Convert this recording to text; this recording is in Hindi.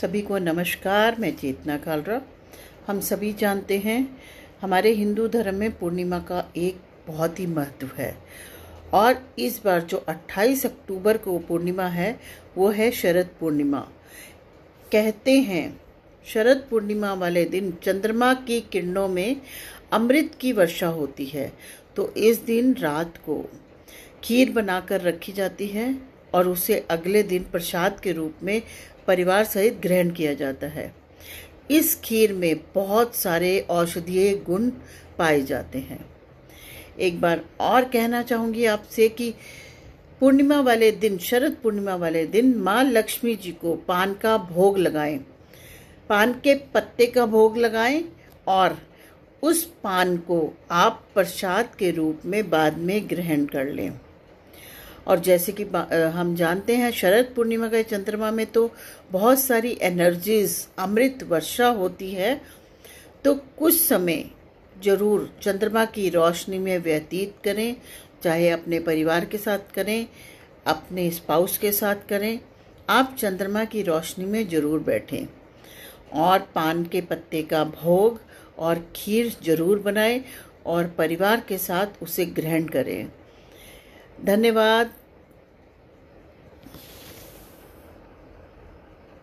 सभी को नमस्कार मैं चेतना कालरा हम सभी जानते हैं हमारे हिंदू धर्म में पूर्णिमा का एक बहुत ही महत्व है और इस बार जो 28 अक्टूबर को पूर्णिमा है वो है शरद पूर्णिमा कहते हैं शरद पूर्णिमा वाले दिन चंद्रमा की किरणों में अमृत की वर्षा होती है तो इस दिन रात को खीर बनाकर रखी जाती है और उसे अगले दिन प्रसाद के रूप में परिवार सहित ग्रहण किया जाता है इस खीर में बहुत सारे औषधीय गुण पाए जाते हैं एक बार और कहना चाहूँगी आपसे कि पूर्णिमा वाले दिन शरद पूर्णिमा वाले दिन माँ लक्ष्मी जी को पान का भोग लगाएं पान के पत्ते का भोग लगाएं और उस पान को आप प्रसाद के रूप में बाद में ग्रहण कर लें और जैसे कि हम जानते हैं शरद पूर्णिमा के चंद्रमा में तो बहुत सारी एनर्जीज अमृत वर्षा होती है तो कुछ समय जरूर चंद्रमा की रोशनी में व्यतीत करें चाहे अपने परिवार के साथ करें अपने स्पाउस के साथ करें आप चंद्रमा की रोशनी में ज़रूर बैठें और पान के पत्ते का भोग और खीर ज़रूर बनाएं और परिवार के साथ उसे ग्रहण करें धन्यवाद